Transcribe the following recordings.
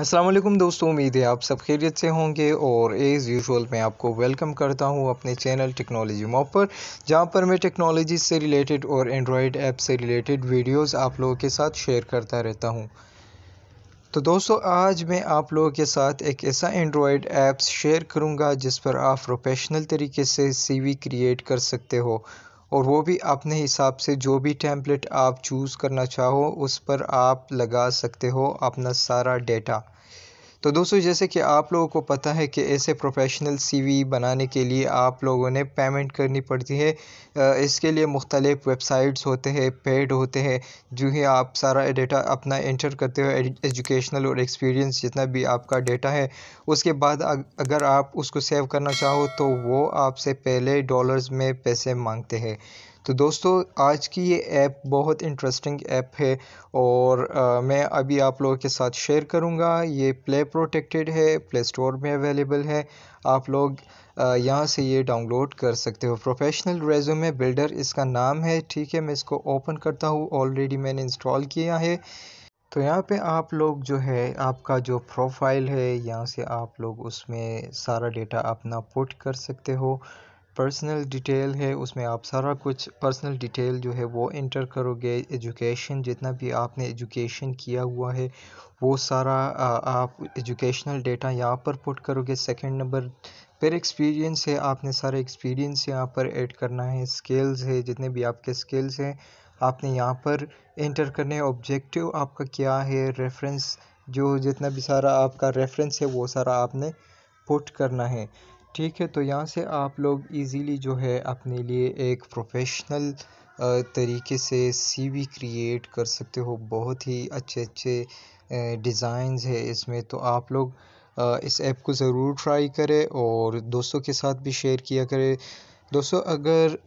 असलम दोस्तों उम्मीद है आप सब खैरियत से होंगे और एज़ यूजल मैं आपको वेलकम करता हूं अपने चैनल टेक्नोलॉजी मॉप पर जहां पर मैं टेक्नोलॉजी से रिलेटेड और एंड्रॉयड ऐप से रिलेटेड वीडियोस आप लोगों के साथ शेयर करता रहता हूं तो दोस्तों आज मैं आप लोगों के साथ एक ऐसा एंड्रॉयड ऐप्स शेयर करूँगा जिस पर आप प्रोफेशनल तरीके से सी क्रिएट कर सकते हो और वो भी अपने हिसाब से जो भी टैंपलेट आप चूज़ करना चाहो उस पर आप लगा सकते हो अपना सारा डेटा तो दोस्तों जैसे कि आप लोगों को पता है कि ऐसे प्रोफेशनल सीवी बनाने के लिए आप लोगों ने पेमेंट करनी पड़ती है इसके लिए मुख्तलिफ़ वेबसाइट्स होते हैं पेड होते हैं जो ही आप सारा डेटा अपना एंटर करते हो एजुकेशनल और एक्सपीरियंस जितना भी आपका डेटा है उसके बाद अगर आप उसको सेव करना चाहो तो वो आपसे पहले डॉलर्स में पैसे मांगते हैं तो दोस्तों आज की ये ऐप बहुत इंटरेस्टिंग ऐप है और आ, मैं अभी आप लोगों के साथ शेयर करूँगा ये प्ले प्रोटेक्टेड है प्ले स्टोर में अवेलेबल है आप लोग यहाँ से ये डाउनलोड कर सकते हो प्रोफेशनल रेज्यूमे बिल्डर इसका नाम है ठीक है मैं इसको ओपन करता हूँ ऑलरेडी मैंने इंस्टॉल किया है तो यहाँ पे आप लोग जो है आपका जो प्रोफाइल है यहाँ से आप लोग उसमें सारा डेटा अपना पुट कर सकते हो पर्सनल डिटेल है उसमें आप सारा कुछ पर्सनल डिटेल जो है वो इंटर करोगे एजुकेशन जितना भी आपने एजुकेशन किया हुआ है वो सारा आ, आप एजुकेशनल डेटा यहाँ पर पुट करोगे सेकंड नंबर फिर एक्सपीरियंस है आपने सारे एक्सपीरियंस यहाँ पर ऐड करना है स्किल्स है जितने भी आपके स्किल्स हैं आपने यहाँ पर इंटर करने ऑब्जेक्टिव आपका क्या है रेफरेंस जो जितना भी सारा आपका रेफरेंस है वो सारा आपने पुट करना है ठीक है तो यहाँ से आप लोग इजीली जो है अपने लिए एक प्रोफेशनल तरीके से सीवी क्रिएट कर सकते हो बहुत ही अच्छे अच्छे डिज़ाइंस है इसमें तो आप लोग इस ऐप को ज़रूर ट्राई करें और दोस्तों के साथ भी शेयर किया करें दोस्तों अगर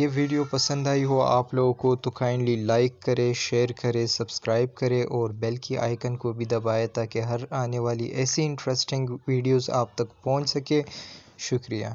ये वीडियो पसंद आई हो आप लोगों को तो काइंडली लाइक करें शेयर करें सब्सक्राइब करें और बेल की आइकन को भी दबाएं ताकि हर आने वाली ऐसी इंटरेस्टिंग वीडियोस आप तक पहुंच सके شُکریہ